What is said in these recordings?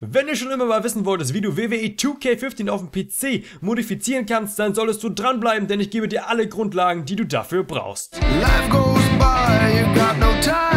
Wenn du schon immer mal wissen wolltest, wie du WWE 2K15 auf dem PC modifizieren kannst, dann solltest du dranbleiben, denn ich gebe dir alle Grundlagen, die du dafür brauchst. Life goes by, you got no time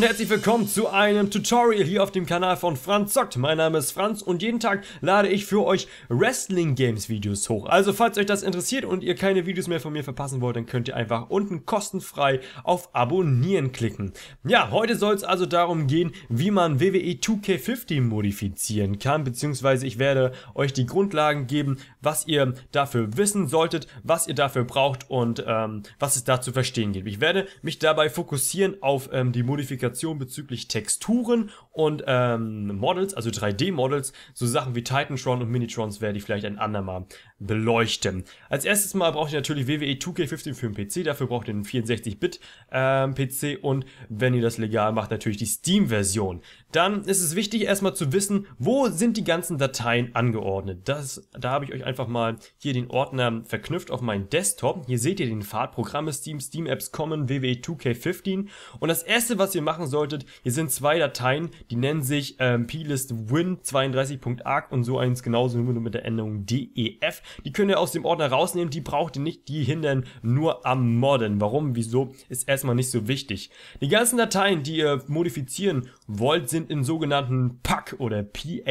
und herzlich willkommen zu einem Tutorial hier auf dem Kanal von Franz Zockt. Mein Name ist Franz und jeden Tag lade ich für euch Wrestling Games Videos hoch. Also falls euch das interessiert und ihr keine Videos mehr von mir verpassen wollt, dann könnt ihr einfach unten kostenfrei auf Abonnieren klicken. Ja, heute soll es also darum gehen, wie man WWE e 2K50 modifizieren kann, beziehungsweise ich werde euch die Grundlagen geben, was ihr dafür wissen solltet, was ihr dafür braucht und ähm, was es da zu verstehen gibt. Ich werde mich dabei fokussieren auf ähm, die Modifikation Kommunikation bezüglich Texturen und ähm, Models, also 3D-Models, so Sachen wie Titantron und Minitrons werde ich vielleicht ein andermal beleuchten. Als erstes Mal braucht ihr natürlich WWE e 2K15 für den PC, dafür braucht ihr einen 64-Bit ähm, PC und wenn ihr das legal macht, natürlich die Steam-Version. Dann ist es wichtig erstmal zu wissen, wo sind die ganzen Dateien angeordnet. Das, da habe ich euch einfach mal hier den Ordner verknüpft auf meinen Desktop. Hier seht ihr den Pfad Programme Steam, Steam Apps kommen, WWE e 2K15 und das erste, was ihr machen machen solltet, hier sind zwei Dateien, die nennen sich ähm, plist win 32.arc und so eins genauso nur mit der Änderung def. Die könnt ihr aus dem Ordner rausnehmen, die braucht ihr nicht, die hindern nur am Modden. Warum, wieso, ist erstmal nicht so wichtig. Die ganzen Dateien, die ihr modifizieren wollt, sind im sogenannten PAC oder PAC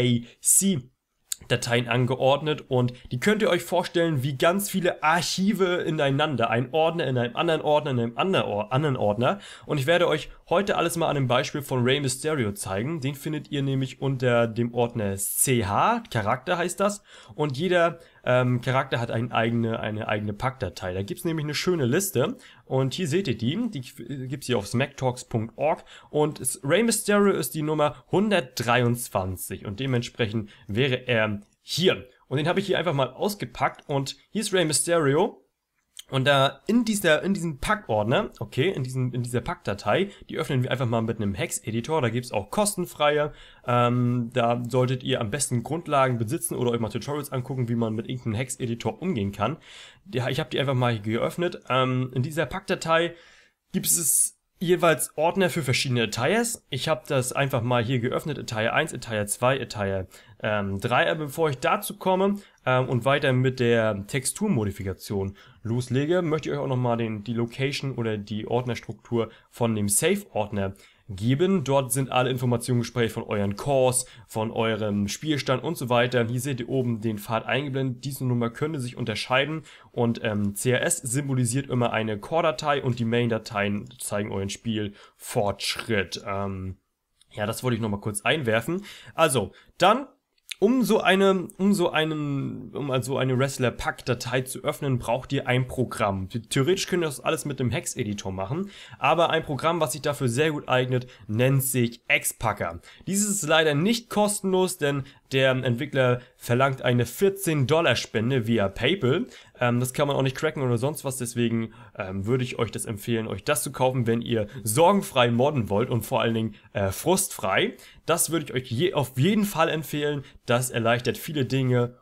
Dateien angeordnet und die könnt ihr euch vorstellen wie ganz viele Archive ineinander. Ein Ordner in einem anderen Ordner in einem anderen Ordner. Und ich werde euch heute alles mal an einem Beispiel von Rey Mysterio zeigen. Den findet ihr nämlich unter dem Ordner CH, Charakter heißt das. Und jeder ähm, Charakter hat ein eigene, eine eigene Packdatei. Da gibt es nämlich eine schöne Liste und hier seht ihr die, die äh, gibt es hier auf smacktalks.org und Rey Mysterio ist die Nummer 123 und dementsprechend wäre er hier. Und den habe ich hier einfach mal ausgepackt und hier ist Rey Mysterio und da in dieser, in diesem Packordner, okay, in diesem, in dieser Packdatei, die öffnen wir einfach mal mit einem Hex-Editor, da gibt's auch kostenfreie. Ähm, da solltet ihr am besten Grundlagen besitzen oder euch mal Tutorials angucken, wie man mit irgendeinem Hex-Editor umgehen kann. Ja, ich habe die einfach mal geöffnet. Ähm, in dieser Packdatei gibt es jeweils Ordner für verschiedene Attires. Ich habe das einfach mal hier geöffnet, Attire 1, Attire 2, Attire ähm, 3. Aber äh, bevor ich dazu komme ähm, und weiter mit der Texturmodifikation loslege, möchte ich euch auch nochmal die Location oder die Ordnerstruktur von dem Save-Ordner geben. Dort sind alle Informationen gespeichert von euren Cores, von eurem Spielstand und so weiter. Hier seht ihr oben den Pfad eingeblendet. Diese Nummer könnte sich unterscheiden und ähm, CRS symbolisiert immer eine Core-Datei und die Main-Dateien zeigen euren Spielfortschritt. Ähm, ja, das wollte ich nochmal kurz einwerfen. Also, dann um so eine, um so einen, um also eine Wrestler-Pack-Datei zu öffnen, braucht ihr ein Programm. Theoretisch könnt ihr das alles mit einem Hex-Editor machen, aber ein Programm, was sich dafür sehr gut eignet, nennt sich X-Packer. Dieses ist leider nicht kostenlos, denn der Entwickler verlangt eine 14-Dollar-Spende via PayPal. Ähm, das kann man auch nicht cracken oder sonst was, deswegen ähm, würde ich euch das empfehlen, euch das zu kaufen, wenn ihr sorgenfrei modden wollt und vor allen Dingen äh, frustfrei. Das würde ich euch je, auf jeden Fall empfehlen. Das erleichtert viele Dinge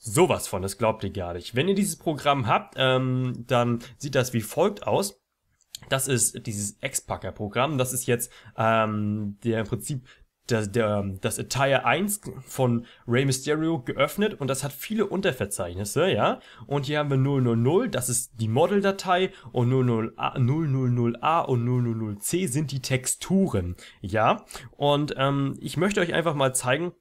Sowas von, das glaubt ihr gar nicht. Wenn ihr dieses Programm habt, ähm, dann sieht das wie folgt aus. Das ist dieses X-Packer-Programm. Das ist jetzt ähm, der im Prinzip das, der, das Attire 1 von Rey Mysterio geöffnet und das hat viele Unterverzeichnisse, ja. Und hier haben wir 000, das ist die Modeldatei und 000a und 000c sind die Texturen, ja. Und ähm, ich möchte euch einfach mal zeigen,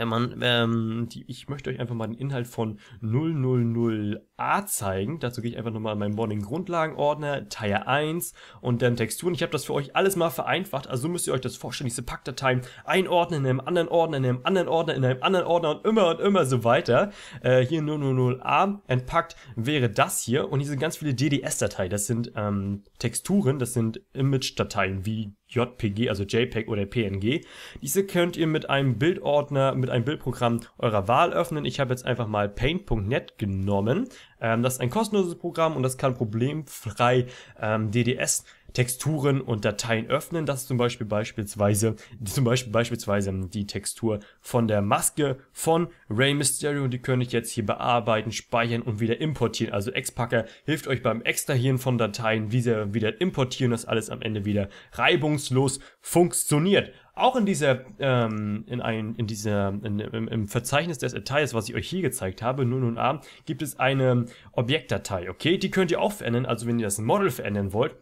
wenn man, ähm, die, ich möchte euch einfach mal den Inhalt von 000a zeigen. Dazu gehe ich einfach nochmal in meinen Morning Grundlagenordner, Teil 1 und dann Texturen. Ich habe das für euch alles mal vereinfacht. Also müsst ihr euch das vorstellen. Diese Packdateien einordnen in einem anderen Ordner, in einem anderen Ordner, in einem anderen Ordner und immer und immer so weiter. Äh, hier 000a entpackt wäre das hier. Und hier sind ganz viele DDS-Dateien. Das sind ähm, Texturen, das sind Image-Dateien wie JPG, also JPEG oder PNG. Diese könnt ihr mit einem Bildordner, mit einem Bildprogramm eurer Wahl öffnen. Ich habe jetzt einfach mal paint.net genommen. Ähm, das ist ein kostenloses Programm und das kann problemfrei ähm, DDS Texturen und Dateien öffnen. Das ist zum Beispiel beispielsweise, zum Beispiel beispielsweise die Textur von der Maske von Ray Mysterio. Die könnte ich jetzt hier bearbeiten, speichern und wieder importieren. Also Expacker hilft euch beim Extrahieren von Dateien, wie sie wieder importieren, dass alles am Ende wieder reibungslos funktioniert auch in dieser, ähm, in ein, in dieser, in, im, im, Verzeichnis des Details, was ich euch hier gezeigt habe, nun und A, gibt es eine Objektdatei, okay? Die könnt ihr auch verändern, also wenn ihr das Model verändern wollt,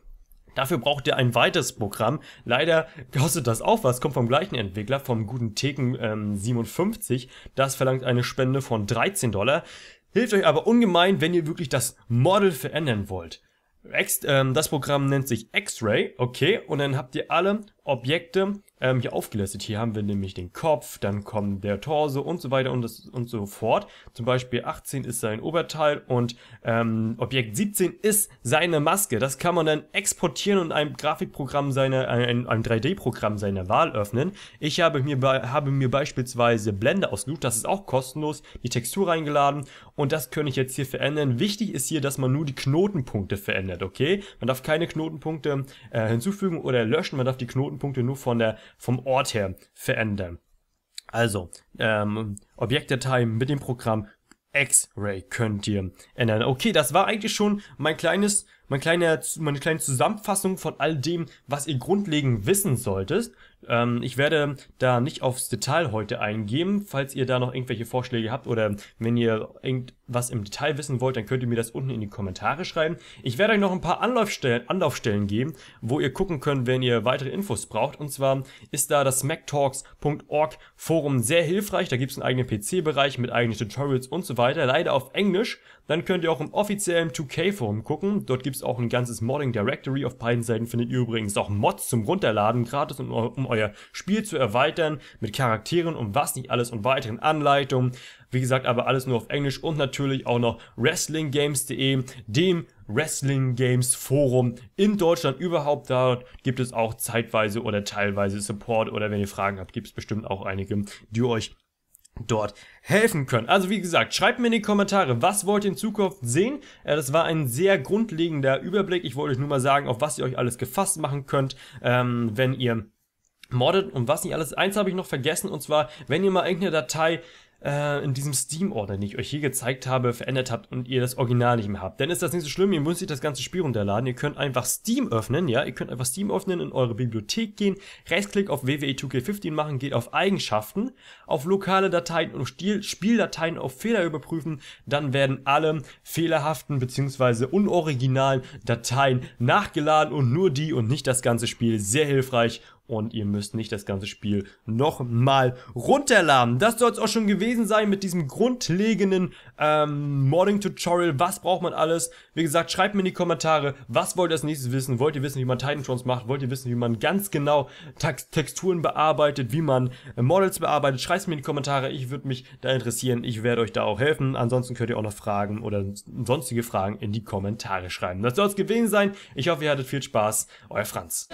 Dafür braucht ihr ein weiteres Programm. Leider kostet das auch was, kommt vom gleichen Entwickler, vom guten Theken ähm, 57. Das verlangt eine Spende von 13 Dollar. Hilft euch aber ungemein, wenn ihr wirklich das Model verändern wollt. Ex ähm, das Programm nennt sich X-Ray, okay, und dann habt ihr alle Objekte ähm, hier aufgelistet. Hier haben wir nämlich den Kopf, dann kommen der Torso und so weiter und, das, und so fort. Zum Beispiel 18 ist sein Oberteil und ähm, Objekt 17 ist seine Maske. Das kann man dann exportieren und einem Grafikprogramm seiner, einem, äh, einem 3D-Programm seiner Wahl öffnen. Ich habe mir, habe mir beispielsweise Blender ausgesucht, das ist auch kostenlos, die Textur reingeladen und das kann ich jetzt hier verändern. Wichtig ist hier, dass man nur die Knotenpunkte verändert, okay? Man darf keine Knotenpunkte äh, hinzufügen oder löschen, man darf die Knotenpunkte nur von der, vom Ort her verändern. Also, ähm, Objektdatei mit dem Programm X-Ray könnt ihr ändern. Okay, das war eigentlich schon mein kleines meine kleine, meine kleine Zusammenfassung von all dem, was ihr grundlegend wissen solltet. Ähm, ich werde da nicht aufs Detail heute eingehen. Falls ihr da noch irgendwelche Vorschläge habt oder wenn ihr irgendwas im Detail wissen wollt, dann könnt ihr mir das unten in die Kommentare schreiben. Ich werde euch noch ein paar Anlaufstellen, Anlaufstellen geben, wo ihr gucken könnt, wenn ihr weitere Infos braucht. Und zwar ist da das mactalks.org Forum sehr hilfreich. Da gibt es einen eigenen PC-Bereich mit eigenen Tutorials und so weiter. Leider auf Englisch. Dann könnt ihr auch im offiziellen 2K-Forum gucken. Dort gibt gibt's auch ein ganzes Modding Directory. Auf beiden Seiten findet ihr übrigens auch Mods zum Runterladen, gratis, um, um euer Spiel zu erweitern, mit Charakteren und was nicht alles und weiteren Anleitungen. Wie gesagt, aber alles nur auf Englisch und natürlich auch noch WrestlingGames.de, dem Wrestling Games Forum in Deutschland überhaupt. Da gibt es auch zeitweise oder teilweise Support oder wenn ihr Fragen habt, gibt es bestimmt auch einige, die euch dort helfen können. Also wie gesagt, schreibt mir in die Kommentare, was wollt ihr in Zukunft sehen? Äh, das war ein sehr grundlegender Überblick. Ich wollte euch nur mal sagen, auf was ihr euch alles gefasst machen könnt, ähm, wenn ihr moddet und was nicht alles. Eins habe ich noch vergessen und zwar, wenn ihr mal irgendeine Datei äh, in diesem Steam-Ordner, den ich euch hier gezeigt habe, verändert habt und ihr das Original nicht mehr habt. Dann ist das nicht so schlimm, ihr müsst nicht das ganze Spiel runterladen. Ihr könnt einfach Steam öffnen, ja, ihr könnt einfach Steam öffnen, in eure Bibliothek gehen, Rechtsklick auf WWE 2K15 machen, geht auf Eigenschaften, auf lokale Dateien und Stil Spieldateien auf Fehler überprüfen. Dann werden alle fehlerhaften bzw. unoriginalen Dateien nachgeladen und nur die und nicht das ganze Spiel. Sehr hilfreich und ihr müsst nicht das ganze Spiel nochmal runterladen. Das soll es auch schon gewesen sein mit diesem grundlegenden ähm, Modding-Tutorial. Was braucht man alles? Wie gesagt, schreibt mir in die Kommentare, was wollt ihr als nächstes wissen? Wollt ihr wissen, wie man Titantrons macht? Wollt ihr wissen, wie man ganz genau Texturen bearbeitet? Wie man äh, Models bearbeitet? Schreibt es mir in die Kommentare. Ich würde mich da interessieren. Ich werde euch da auch helfen. Ansonsten könnt ihr auch noch Fragen oder sonstige Fragen in die Kommentare schreiben. Das soll es gewesen sein. Ich hoffe, ihr hattet viel Spaß. Euer Franz.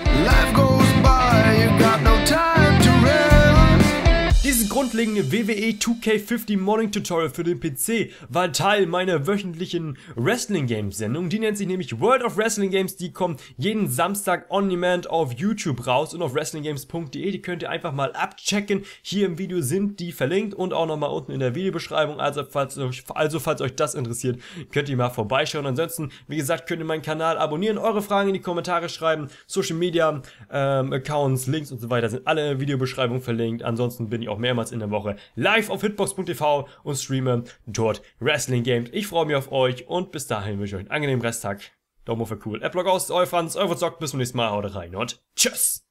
far, you got no time to rest. This grundlegende WWE 2K50 Morning Tutorial für den PC war Teil meiner wöchentlichen Wrestling Games Sendung. Die nennt sich nämlich World of Wrestling Games. Die kommt jeden Samstag on demand auf YouTube raus und auf wrestlinggames.de. Die könnt ihr einfach mal abchecken. Hier im Video sind die verlinkt und auch nochmal unten in der Videobeschreibung. Also falls, euch, also falls euch das interessiert, könnt ihr mal vorbeischauen. Ansonsten, wie gesagt, könnt ihr meinen Kanal abonnieren, eure Fragen in die Kommentare schreiben, Social Media ähm, Accounts, Links und so weiter sind alle in der Videobeschreibung verlinkt. Ansonsten bin ich auch mehrmals mehrmals in der Woche live auf hitbox.tv und streame dort Wrestling Games. Ich freue mich auf euch und bis dahin wünsche ich euch einen angenehmen Resttag. Daumen hoch für cool. Applog aus, euer Franz, euer Zockt, bis zum nächsten Mal, haut rein und tschüss!